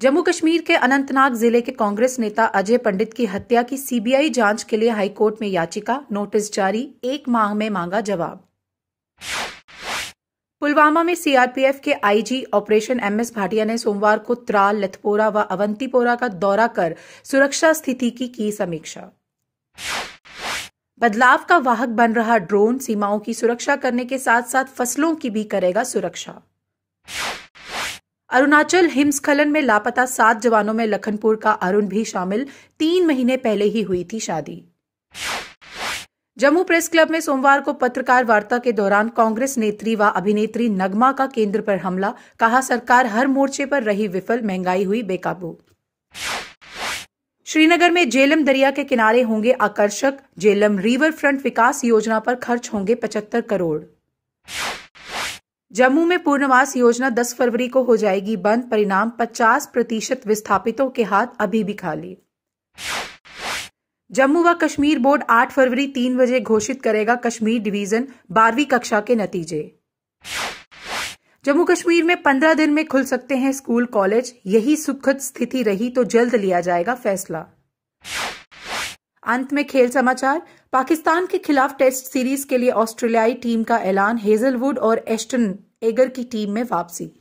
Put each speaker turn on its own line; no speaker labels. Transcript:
जम्मू कश्मीर के अनंतनाग जिले के कांग्रेस नेता अजय पंडित की हत्या की सीबीआई जांच के लिए हाईकोर्ट में याचिका नोटिस जारी एक माह में मांगा जवाब पुलवामा में सीआरपीएफ के आईजी ऑपरेशन एमएस भाटिया ने सोमवार को त्राल लथपोरा व अवंतीपोरा का दौरा कर सुरक्षा स्थिति की की समीक्षा बदलाव का वाहक बन रहा ड्रोन सीमाओं की सुरक्षा करने के साथ साथ फसलों की भी करेगा सुरक्षा अरुणाचल हिमस्खलन में लापता सात जवानों में लखनपुर का अरुण भी शामिल तीन महीने पहले ही हुई थी शादी जम्मू प्रेस क्लब में सोमवार को पत्रकार वार्ता के दौरान कांग्रेस नेत्री व अभिनेत्री नगमा का केंद्र पर हमला कहा सरकार हर मोर्चे पर रही विफल महंगाई हुई बेकाबू श्रीनगर में जेलम दरिया के किनारे होंगे आकर्षक जेलम रिवर फ्रंट विकास योजना पर खर्च होंगे 75 करोड़ जम्मू में पूर्णवास योजना 10 फरवरी को हो जाएगी बंद परिणाम 50 प्रतिशत विस्थापितों के हाथ अभी भी खाली जम्मू व कश्मीर बोर्ड 8 फरवरी 3 बजे घोषित करेगा कश्मीर डिवीजन बारहवीं कक्षा के नतीजे जम्मू कश्मीर में 15 दिन में खुल सकते हैं स्कूल कॉलेज यही सुखद स्थिति रही तो जल्द लिया जाएगा फैसला अंत में खेल समाचार पाकिस्तान के खिलाफ टेस्ट सीरीज के लिए ऑस्ट्रेलियाई टीम का ऐलान हेजलवुड और एस्टन एगर की टीम में वापसी